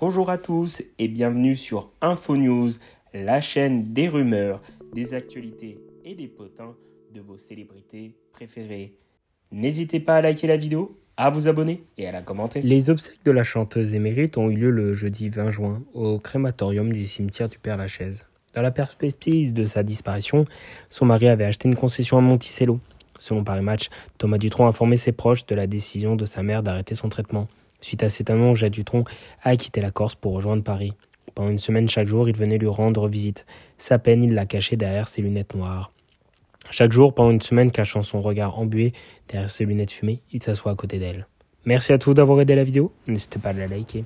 Bonjour à tous et bienvenue sur InfoNews, la chaîne des rumeurs, des actualités et des potins de vos célébrités préférées. N'hésitez pas à liker la vidéo, à vous abonner et à la commenter. Les obsèques de la chanteuse émérite ont eu lieu le jeudi 20 juin au crématorium du cimetière du Père-Lachaise. Dans la perspective de sa disparition, son mari avait acheté une concession à Monticello. Selon Paris Match, Thomas Dutronc a informé ses proches de la décision de sa mère d'arrêter son traitement. Suite à cet amour, Jacques a quitté la Corse pour rejoindre Paris. Pendant une semaine chaque jour, il venait lui rendre visite. Sa peine, il la cachait derrière ses lunettes noires. Chaque jour, pendant une semaine, cachant son regard embué derrière ses lunettes fumées, il s'assoit à côté d'elle. Merci à tous d'avoir aidé la vidéo. N'hésitez pas à la liker.